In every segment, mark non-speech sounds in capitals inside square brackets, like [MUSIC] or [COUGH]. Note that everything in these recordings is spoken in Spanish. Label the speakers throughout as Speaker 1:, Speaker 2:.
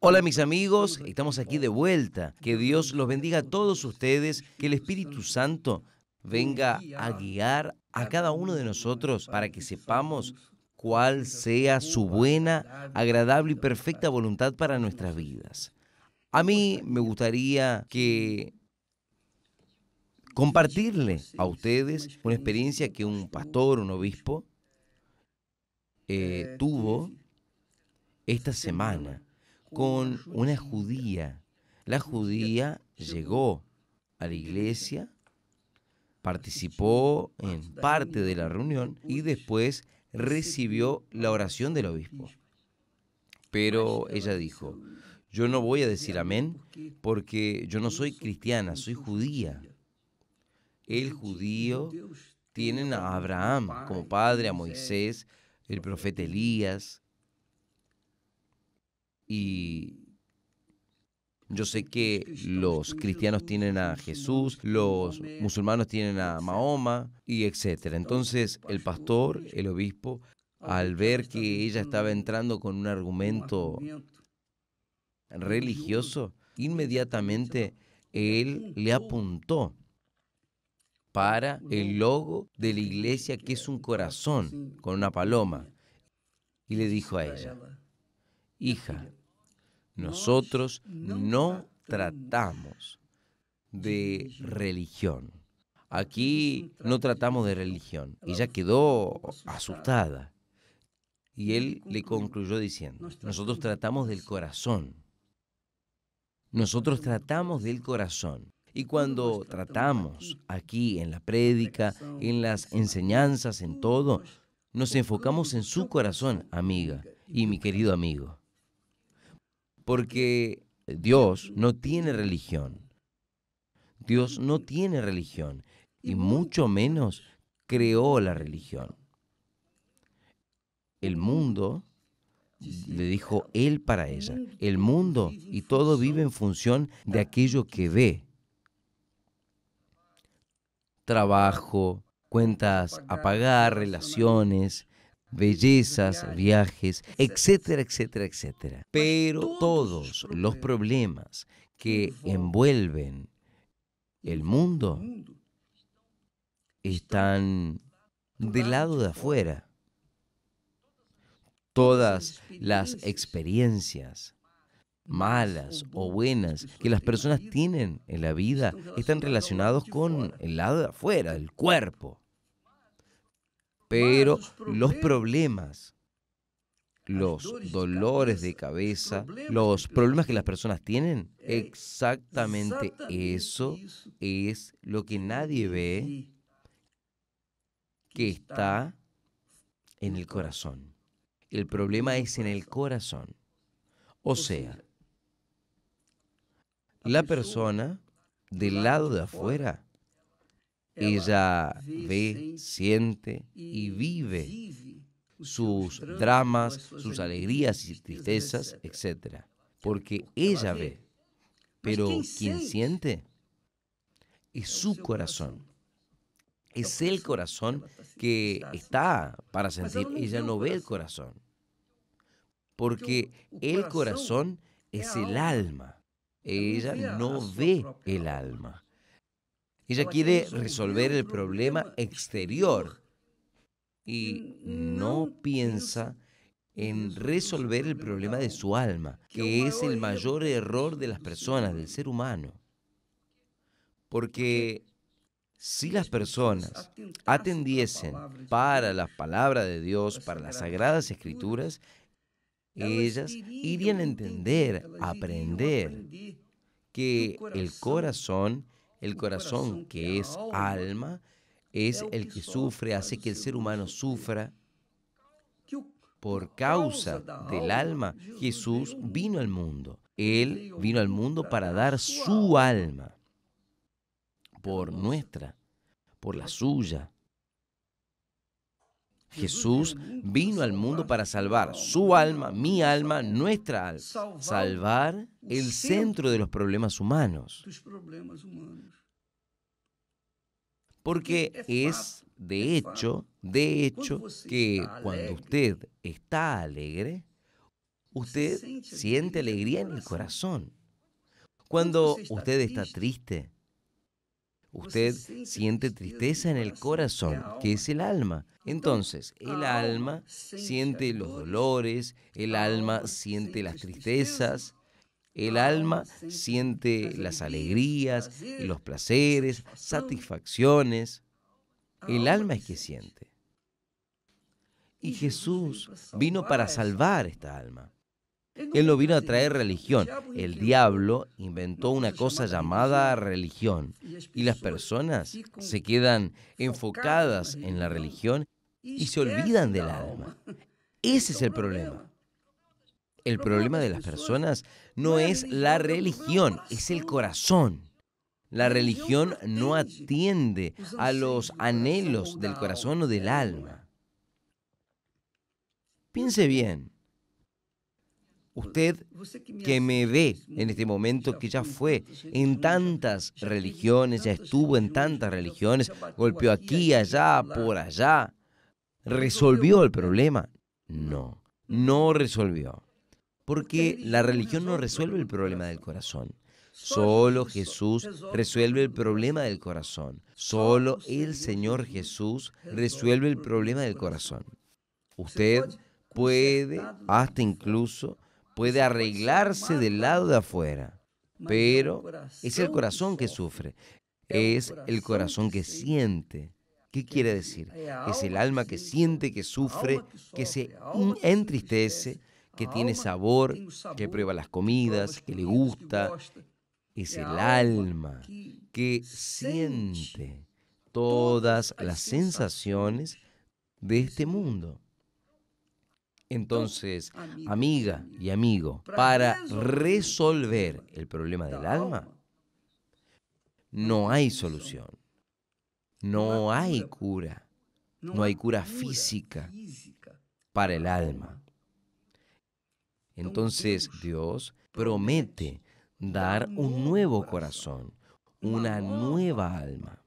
Speaker 1: Hola mis amigos, estamos aquí de vuelta. Que Dios los bendiga a todos ustedes, que el Espíritu Santo venga a guiar a cada uno de nosotros para que sepamos cuál sea su buena, agradable y perfecta voluntad para nuestras vidas. A mí me gustaría que compartirle a ustedes una experiencia que un pastor, un obispo, eh, eh, tuvo esta semana con una judía. La judía llegó a la iglesia, participó en parte de la reunión y después recibió la oración del obispo. Pero ella dijo, yo no voy a decir amén porque yo no soy cristiana, soy judía. El judío tienen a Abraham como padre, a Moisés, el profeta Elías, y yo sé que los cristianos tienen a Jesús, los musulmanos tienen a Mahoma y etcétera. Entonces el pastor, el obispo, al ver que ella estaba entrando con un argumento religioso, inmediatamente él le apuntó para el logo de la iglesia que es un corazón con una paloma y le dijo a ella, hija, nosotros no tratamos de religión. Aquí no tratamos de religión. Ella quedó asustada. Y él le concluyó diciendo, nosotros tratamos del corazón. Nosotros tratamos del corazón. Y cuando tratamos aquí en la prédica, en las enseñanzas, en todo, nos enfocamos en su corazón, amiga y mi querido amigo. Porque Dios no tiene religión. Dios no tiene religión y mucho menos creó la religión. El mundo, le dijo Él para ella, el mundo y todo vive en función de aquello que ve. Trabajo, cuentas a pagar, relaciones, bellezas, viajes, etcétera, etcétera, etcétera. Pero todos los problemas que envuelven el mundo están del lado de afuera. Todas las experiencias malas o buenas que las personas tienen en la vida están relacionados con el lado de afuera, el cuerpo pero los problemas, los dolores de cabeza, los problemas que las personas tienen, exactamente eso es lo que nadie ve que está en el corazón. El problema es en el corazón. O sea, la persona del lado de afuera ella ve, siente y vive sus dramas, sus alegrías y tristezas, etc. Porque ella ve. Pero quien siente es su corazón. Es el corazón que está para sentir. Ella no ve el corazón. Porque el corazón es el alma. Ella no ve el alma. Ella quiere resolver el problema exterior y mm, no piensa en resolver el problema de su alma, que es el mayor error de las personas, del ser humano. Porque si las personas atendiesen para la palabra de Dios, para las sagradas escrituras, ellas irían a entender, a aprender que el corazón el corazón que es alma es el que sufre, hace que el ser humano sufra. Por causa del alma, Jesús vino al mundo. Él vino al mundo para dar su alma por nuestra, por la suya, Jesús vino al mundo para salvar su alma, mi alma, nuestra alma. Salvar el centro de los problemas humanos. Porque es, de hecho, de hecho, que cuando usted está alegre, usted siente alegría en el corazón. Cuando usted está triste, Usted siente tristeza en el corazón, que es el alma. Entonces, el alma siente los dolores, el ah, alma siente las tristezas, el ah, alma siente las alegrías, los placeres, satisfacciones. Ah, el alma es que siente. Y Jesús vino para salvar esta alma. Él no vino a traer religión. El diablo inventó una cosa llamada religión. Y las personas se quedan enfocadas en la religión y se olvidan del alma. Ese es el problema. El problema de las personas no es la religión, es el corazón. La religión no atiende a los anhelos del corazón o del alma. Piense bien, usted que me ve en este momento, que ya fue en tantas religiones, ya estuvo en tantas religiones, golpeó aquí, allá, por allá, ¿resolvió el problema? No, no resolvió. Porque la religión no resuelve el problema del corazón. Solo Jesús resuelve el problema del corazón. Solo el Señor Jesús resuelve el problema del corazón. Usted puede hasta incluso puede arreglarse del lado de afuera, pero es el corazón que sufre, es el corazón que siente. ¿Qué quiere decir? Es el alma que siente, que sufre, que se entristece, que tiene sabor, que prueba las comidas, que le gusta. Es el alma que siente todas las sensaciones de este mundo. Entonces, amiga y amigo, para resolver el problema del alma, no hay solución, no hay cura, no hay cura física para el alma. Entonces Dios promete dar un nuevo corazón, una nueva alma,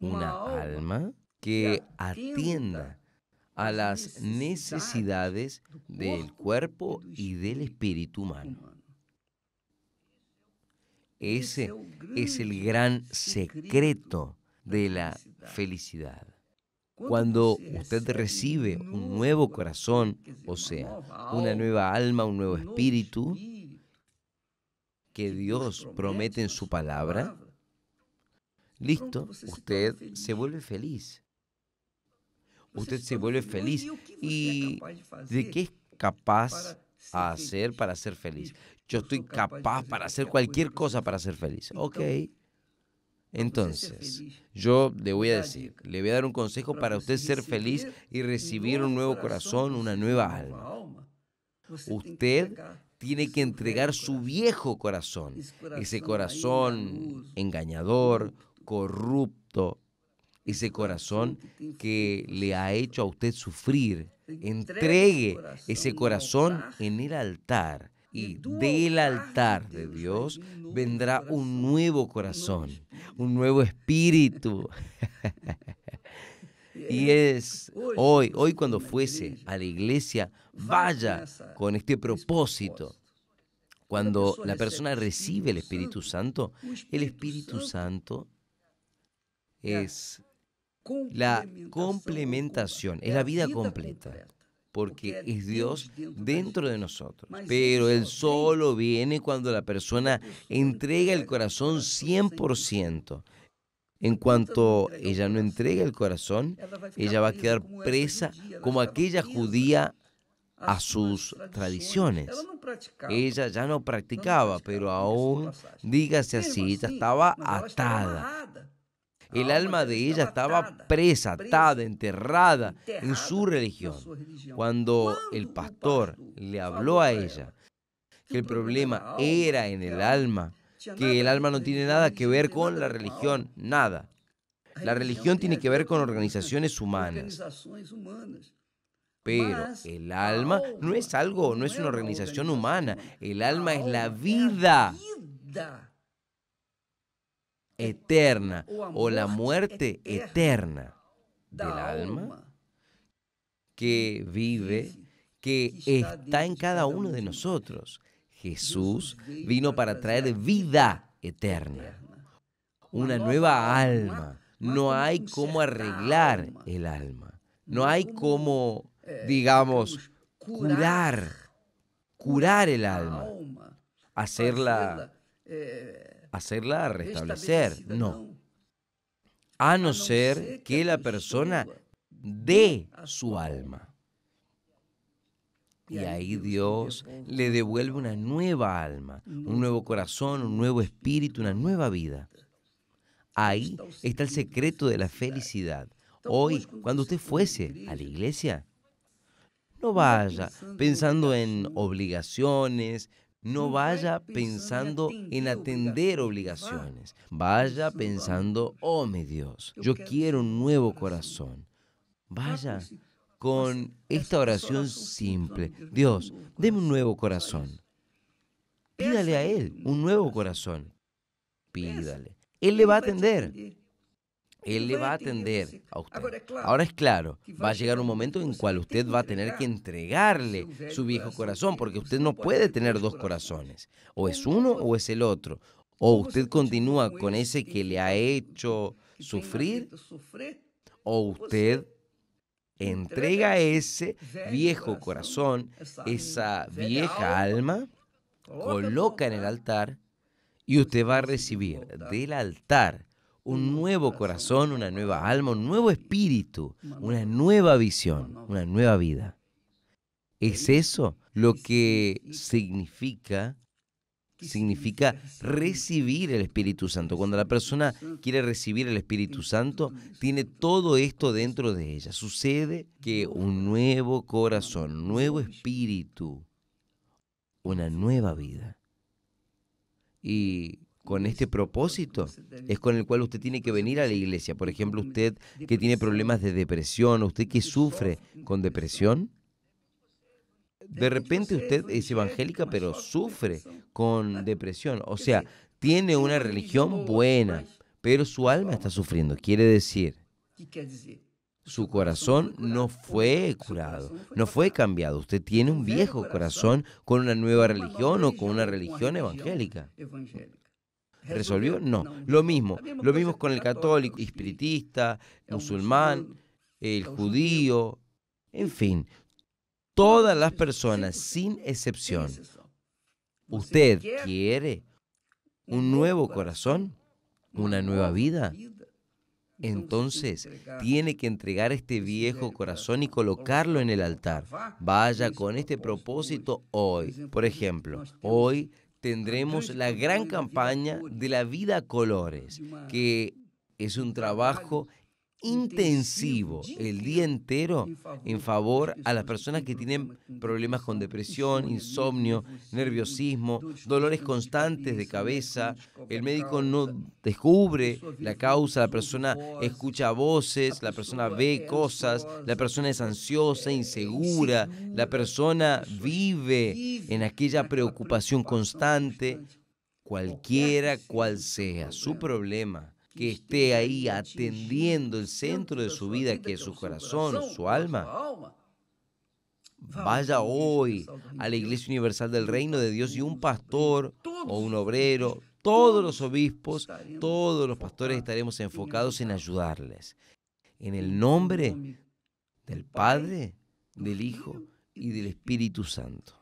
Speaker 1: una alma que atienda a las necesidades del cuerpo y del espíritu humano. Ese es el gran secreto de la felicidad. Cuando usted recibe un nuevo corazón, o sea, una nueva alma, un nuevo espíritu, que Dios promete en su palabra, listo, pues usted se vuelve feliz usted se vuelve feliz y de qué es capaz a hacer para ser feliz. Yo estoy capaz para hacer cualquier cosa para ser feliz. Ok. Entonces, pues, yo le voy a decir, le voy a dar un consejo para usted ser feliz y recibir un nuevo corazón, una nueva alma. Usted tiene que entregar su viejo corazón, ese corazón engañador, corrupto, ese corazón que le ha hecho a usted sufrir. Entregue ese corazón en el altar y del altar de Dios vendrá un nuevo corazón, un nuevo espíritu. [LAUGHS] Y es hoy, hoy cuando fuese a la iglesia, vaya con este propósito. Cuando la persona recibe el Espíritu Santo, el Espíritu Santo es la complementación es la vida completa, porque es Dios dentro de nosotros. Pero Él solo viene cuando la persona entrega el corazón 100%. En cuanto ella no entrega el corazón, ella va a quedar presa como aquella judía a sus tradiciones. Ella ya no practicaba, pero aún, dígase así, ella estaba atada, el alma de ella estaba presa, atada, enterrada en su religión. Cuando el pastor le habló a ella que el problema era en el alma, que el alma no tiene nada que ver con la religión, nada. La religión tiene que ver con organizaciones humanas. Pero el alma no es algo, no es una organización humana. El alma es la vida eterna o la muerte eterna del alma que vive, que está en cada uno de nosotros. Jesús vino para traer vida eterna, una nueva alma. No hay cómo arreglar el alma. No hay cómo, eh, digamos, curar, curar el alma, hacerla eh, hacerla restablecer, no. A no ser que la persona dé su alma. Y ahí Dios le devuelve una nueva alma, un nuevo corazón, un nuevo espíritu, una nueva vida. Ahí está el secreto de la felicidad. Hoy, cuando usted fuese a la iglesia, no vaya pensando en obligaciones, no vaya pensando en atender obligaciones. Vaya pensando, oh mi Dios, yo quiero un nuevo corazón. Vaya ah, pues con esta oración simple. Dios, deme un nuevo corazón. Pídale a Él un nuevo corazón. Pídale. Él le va a atender. Él le va a atender a usted. Ahora es claro, va a llegar un momento en cual usted va a tener que entregarle su viejo corazón, porque usted no puede tener dos corazones. O es uno o es el otro. O usted continúa con ese que le ha hecho sufrir, o usted entrega ese viejo corazón, esa vieja alma, coloca en el altar y usted va a recibir del altar un nuevo corazón, una nueva alma, un nuevo espíritu, una nueva visión, una nueva vida. ¿Es eso lo que significa? Significa recibir el Espíritu Santo. Cuando la persona quiere recibir el Espíritu Santo, tiene todo esto dentro de ella. Sucede que un nuevo corazón, nuevo espíritu, una nueva vida. Y con este propósito es con el cual usted tiene que venir a la iglesia. Por ejemplo, usted que tiene problemas de depresión, usted que sufre con depresión, de repente usted es evangélica pero sufre con depresión. O sea, tiene una religión buena, pero su alma está sufriendo. Quiere decir, su corazón no fue curado, no fue cambiado. Usted tiene un viejo corazón con una nueva religión o con una religión evangélica. ¿Resolvió? No. Lo mismo. Lo mismo con el católico, espiritista, musulmán, el judío, en fin. Todas las personas, sin excepción. ¿Usted quiere un nuevo corazón? ¿Una nueva vida? Entonces tiene que entregar este viejo corazón y colocarlo en el altar. Vaya con este propósito hoy. Por ejemplo, hoy tendremos la gran campaña de la vida colores, que es un trabajo intensivo el día entero en favor a las personas que tienen problemas con depresión, insomnio, nerviosismo, dolores constantes de cabeza. El médico no descubre la causa, la persona escucha voces, la persona ve cosas, la persona es ansiosa, eh, insegura, la persona vive en aquella preocupación constante, cualquiera cual sea su problema que esté ahí atendiendo el centro de su vida, que es su corazón, su alma, vaya hoy a la Iglesia Universal del Reino de Dios y un pastor o un obrero, todos los obispos, todos los pastores estaremos enfocados en ayudarles. En el nombre del Padre, del Hijo y del Espíritu Santo.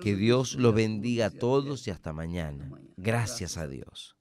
Speaker 1: Que Dios los bendiga a todos y hasta mañana. Gracias a Dios.